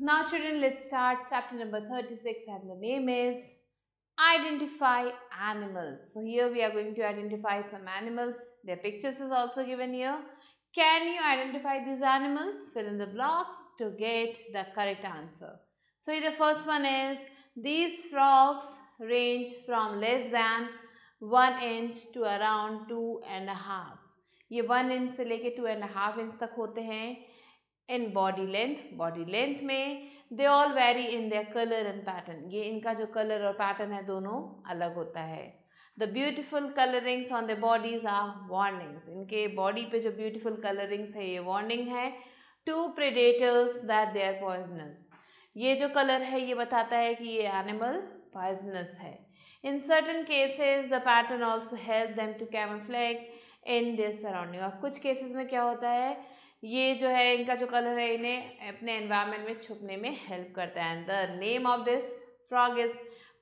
Now children, let's start chapter number 36 and the name is Identify Animals. So here we are going to identify some animals. Their pictures is also given here. Can you identify these animals? Fill in the blocks to get the correct answer. So the first one is these frogs range from less than 1 inch to around 2 and a half. 1 inch से लेके 2 inch half inch तक होते in body length body length में they all vary in their colour and pattern ये इनका जो colour और pattern है दोनों अलग होता है the beautiful colourings on the bodies are warnings इनके बॉडी पे जो ब्यूटिफुल कलरिंग्स है ये वार्निंग है to predators that they are poisonous ये जो कलर है ये बताता है कि ये एनिमल पॉइजनस है in certain cases the pattern also help them to camouflage in their surrounding और कुछ केसेस में क्या होता है ये जो है इनका जो कलर है इन्हें अपने एनवायरमेंट में छुपने में हेल्प करता है and the name of this frog is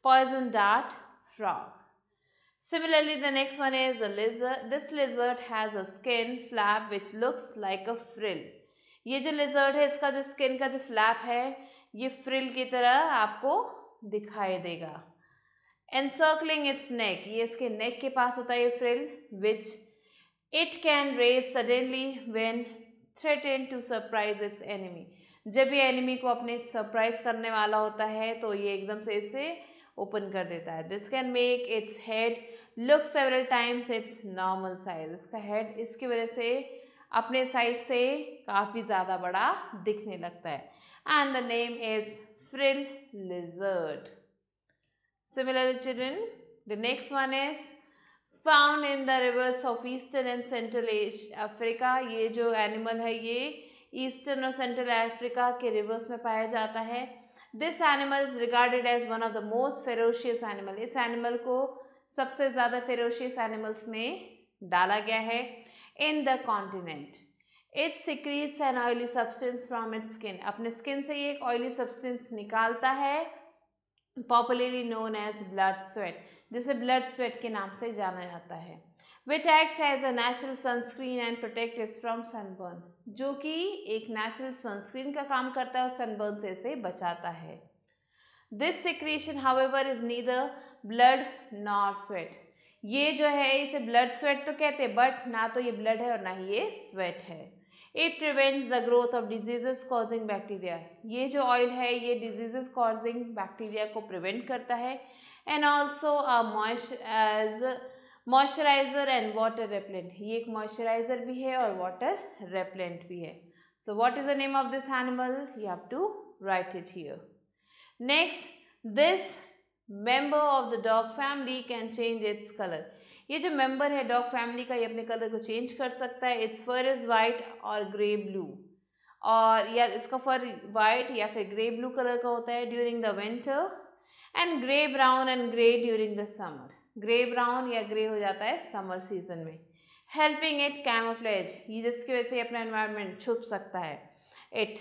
poison dart frog similarly the next one is this lizard has a skin flap which looks like a frill ये जो लिजर्ट है इसका जो स्किन का जो फ्लैप है ये फ्रिल की तरह आपको दिखाई देगा एनसर्कलिंग इट्स नेक ये इसके नेक के पास होता है ये frill which it can raise suddenly when threatened to surprise its enemy जब ये एनिमी को अपने सरप्राइज करने वाला होता है तो ये एकदम से इसे ओपन कर देता है this can make its head look several times its normal size इसका हेड इसकी वजह से अपने साइज से काफ़ी ज़्यादा बड़ा दिखने लगता है and the name is frill lizard similarly children the next one is found in the rivers of eastern and central Africa ये जो एनिमल है ये ईस्टर्न और सेंट्रल अफ्रीका के रिवर्स में पाया जाता है this animal is regarded as one of the most ferocious animal इस एनिमल को सबसे ज़्यादा फेरोशियस एनिमल्स में डाला गया है in the continent its secretes an oily substance from it skin अपने स्किन से ये एक ऑयली सब्सटेंस निकालता है popularly known as blood sweat जिसे ब्लड स्वेट के नाम से जाना जाता है which acts as a natural sunscreen and protect is from sunburn जो कि एक नेचुरल सनस्क्रीन का काम करता है और सनबर्न से इसे बचाता है this secretion however is neither blood nor sweat ये जो है इसे ब्लड स्वेट तो कहते हैं बट ना तो ये ब्लड है और ना ही ये स्वेट है it prevents the growth of diseases causing bacteria ये जो ऑयल है ये डिजीजेस कॉजिंग बैक्टीरिया को प्रिवेंट करता है and also moisture as moisturiser and water repellent ये एक मॉइस्चराइज़र भी है और वाटर रेपलेंट भी है so what is the name of this animal you have to write it here next this member of the dog family can change its colour ये जो member है डॉग फैमिली का ये अपने कलर को change कर सकता है इट्स फर इज़ वाइट और ग्रे ब्लू और या इसका फर वाइट या फिर ग्रे ब्लू कलर का होता है during the winter and grey brown and grey during the summer grey brown या ग्रे हो जाता है समर सीजन में हेल्पिंग इट कैमोफ्लेज ये जिसकी वजह से अपना एनवायरमेंट छुप सकता है it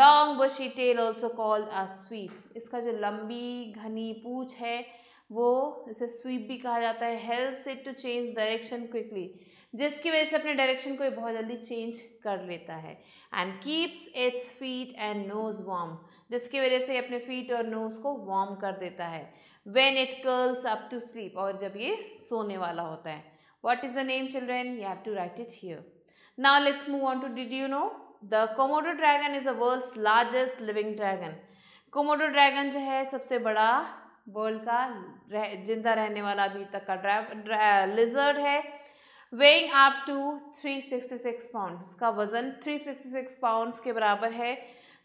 long bushy tail also called a sweep इसका जो लंबी घनी पूछ है वो इसे स्वीप भी कहा जाता है helps it to change direction quickly जिसकी वजह से अपने डायरेक्शन को बहुत जल्दी चेंज कर लेता है and keeps its feet and nose warm जिसकी वजह से अपने फीट और नोज को वार्म कर देता है when it curls up to sleep और जब ये सोने वाला होता है what is the name children you have to write it here now let's move on to did you know the Komodo dragon is the world largest living dragon Komodo dragon जो है सबसे बड़ा वर्ल्ड का रह, जिंदा रहने वाला अभी तक का ड्रै लिजर्ड है weighing up to 366 sixty six pound इसका वजन 366 सिक्सटी सिक्स पाउंड के बराबर है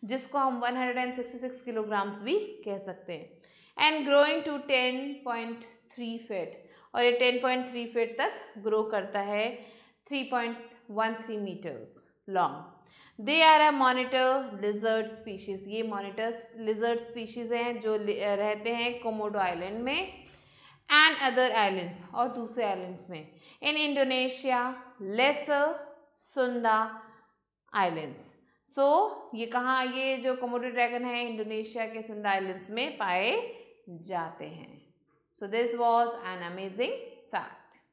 जिसको हम 166 किलोग्राम्स भी कह सकते हैं एंड ग्रोइंग टू 10.3 फीट और ये 10.3 फीट तक ग्रो करता है 3.13 metres long they are a monitor lizard species ये मोनिटर लिजर्ड स्पीशीज़ हैं जो रहते हैं कोमोडो आइलैंड में एंड अदर आइलैंड्स और दूसरे आइलैंड्स में in Indonesia lesser Sunda islands so so, ये कहाँ ये जो कमोडी ड्रैगन है इंडोनेशिया के सुंदा आइलैंड्स में पाए जाते हैं so this was an amazing fact